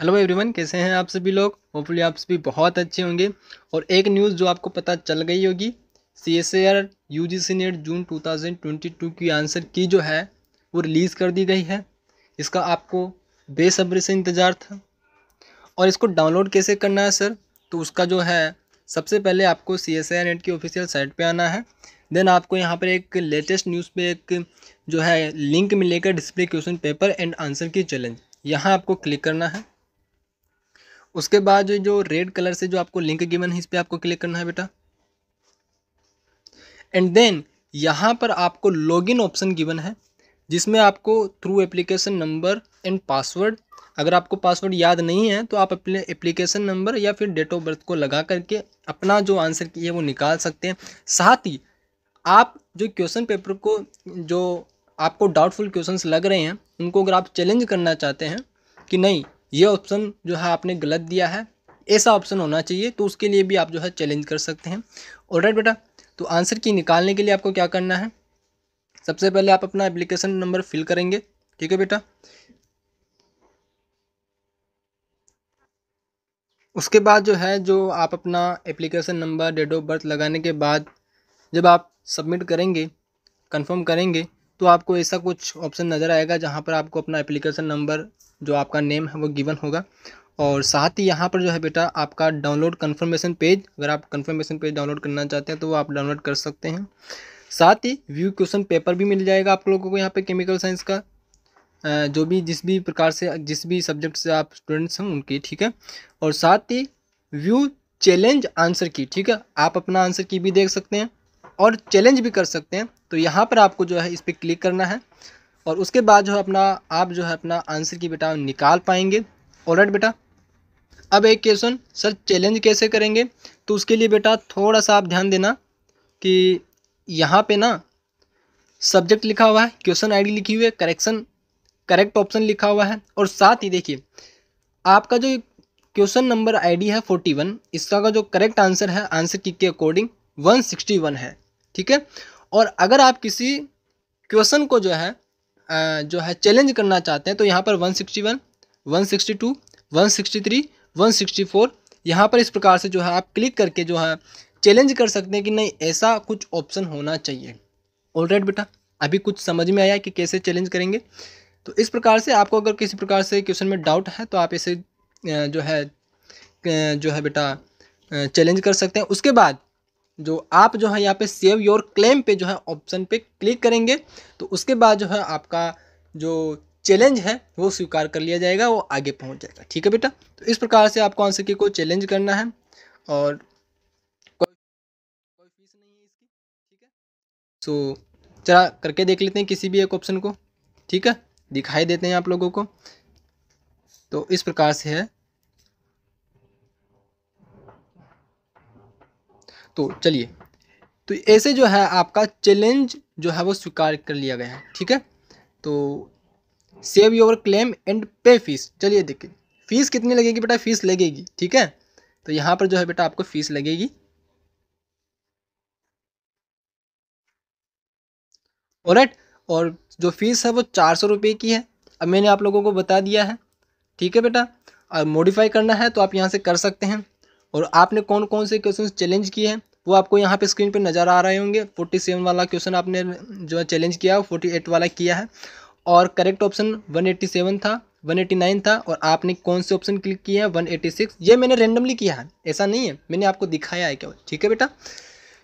hello everyone कैसे हैं आप सभी लोग होपफुली आप सभी बहुत अच्छे होंगे और एक न्यूज़ जो आपको पता चल गई होगी C S R U G C NET June 2022 की आंसर की जो है वो रिलीज़ कर दी गई है इसका आपको बेसब्री से इंतज़ार था और इसको डाउनलोड कैसे करना है सर तो उसका जो है सबसे पहले आपको सी एस आई नेट की ऑफिशियल साइट पर आना है देन आपको यहाँ पर एक लेटेस्ट न्यूज़ पे एक जो है लिंक मिलेगा display question paper and answer key challenge यहाँ आपको क्लिक करना है उसके बाद जो जो रेड कलर से जो आपको लिंक गिवन है इस पर आपको क्लिक करना है बेटा एंड देन यहाँ पर आपको लॉगिन ऑप्शन गिवन है जिसमें आपको through application number and password अगर आपको पासवर्ड याद नहीं है तो आप अपने एप्लीकेशन नंबर या फिर डेट ऑफ बर्थ को लगा करके अपना जो आंसर की है वो निकाल सकते हैं साथ ही आप जो क्वेश्चन पेपर को जो आपको डाउटफुल क्वेश्चंस लग रहे हैं उनको अगर आप चैलेंज करना चाहते हैं कि नहीं ये ऑप्शन जो है आपने गलत दिया है ऐसा ऑप्शन होना चाहिए तो उसके लिए भी आप जो है चैलेंज कर सकते हैं और राइट बेटा तो आंसर की निकालने के लिए आपको क्या करना है सबसे पहले आप अपना एप्लीकेशन नंबर फिल करेंगे ठीक है बेटा उसके बाद जो है जो आप अपना application number date of birth लगाने के बाद जब आप सबमिट करेंगे कंफर्म करेंगे तो आपको ऐसा कुछ ऑप्शन नज़र आएगा जहाँ पर आपको अपना एप्लीकेशन नंबर जो आपका नेम है वो गिवन होगा और साथ ही यहाँ पर जो है बेटा आपका डाउनलोड कन्फर्मेशन पेज अगर आप कन्फर्मेशन पेज डाउनलोड करना चाहते हैं तो वो आप डाउनलोड कर सकते हैं साथ ही व्यू क्वेश्चन पेपर भी मिल जाएगा आप लोगों को यहाँ पे केमिकल साइंस का जो भी जिस भी प्रकार से जिस भी सब्जेक्ट से आप स्टूडेंट्स हैं उनकी ठीक है और साथ ही व्यू चैलेंज आंसर की ठीक है आप अपना आंसर की भी देख सकते हैं और चैलेंज भी कर सकते हैं तो यहाँ पर आपको जो है इस पर क्लिक करना है और उसके बाद जो है अपना आप जो है अपना आंसर की बेटा निकाल पाएंगे ऑलराइट बेटा अब एक क्वेश्चन सर चैलेंज कैसे करेंगे तो उसके लिए बेटा थोड़ा सा आप ध्यान देना कि यहाँ पे ना सब्जेक्ट लिखा हुआ है क्वेश्चन आईडी लिखी हुई है करेक्शन करेक्ट ऑप्शन लिखा हुआ है और साथ ही देखिए आपका जो क्वेश्चन नंबर आईडी है फोर्टी वन इसका का जो करेक्ट आंसर है आंसर की के अकॉर्डिंग वन सिक्सटी वन है ठीक है और अगर आप किसी क्वेश्चन को जो है जो है चैलेंज करना चाहते हैं तो यहाँ पर 161, 162, 163, 164 यहाँ पर इस प्रकार से जो है आप क्लिक करके जो है चैलेंज कर सकते हैं कि नहीं ऐसा कुछ ऑप्शन होना चाहिए ऑल राइट बेटा अभी कुछ समझ में आया कि कैसे चैलेंज करेंगे तो इस प्रकार से आपको अगर किसी प्रकार से क्वेश्चन में डाउट है तो आप इसे जो है जो है बेटा चैलेंज कर सकते हैं उसके बाद जो आप जो है यहाँ पे सेव योर क्लेम पे जो है ऑप्शन पे क्लिक करेंगे तो उसके बाद जो है आपका जो चैलेंज है वो स्वीकार कर लिया जाएगा वो आगे पहुँच जाएगा ठीक है बेटा तो इस प्रकार से आपको आंसर की को चैलेंज करना है और कोई फीस नहीं है इसकी ठीक है सो so, चला करके देख लेते हैं किसी भी एक ऑप्शन को ठीक है दिखाई देते हैं आप लोगों को तो इस प्रकार से है तो चलिए तो ऐसे जो है आपका चैलेंज जो है वो स्वीकार कर लिया गया है ठीक है तो save your claim and pay fees चलिए देखिए फीस कितनी लगेगी बेटा फीस लगेगी ठीक है तो यहाँ पर जो है बेटा आपको फीस लगेगी और और जो फीस है वो चार सौ रुपये की है अब मैंने आप लोगों को बता दिया है ठीक है बेटा और मॉडिफाई करना है तो आप यहाँ से कर सकते हैं और आपने कौन कौन से क्वेश्चन चैलेंज किए हैं वो आपको यहाँ पे स्क्रीन पे नज़र आ रहे होंगे फोर्टी सेवन वाला क्वेश्चन आपने जो है चैलेंज किया है फोर्टी एट वाला किया है और correct option one eighty seven था वन एट्टी नाइन था और आपने कौन से ऑप्शन क्लिक किया है वन एट्टी सिक्स ये मैंने रेंडमली किया है ऐसा नहीं है मैंने आपको दिखाया है क्या ठीक है बेटा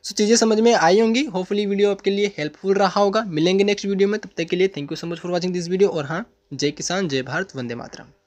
सो चीज़ें समझ में आई होंगी होपफुली वीडियो आपके लिए हेल्पफुल रहा होगा मिलेंगे नेक्स्ट वीडियो में तब तक के लिए thank you so much for watching this video और हाँ जय किसान जय भारत वंदे मातरम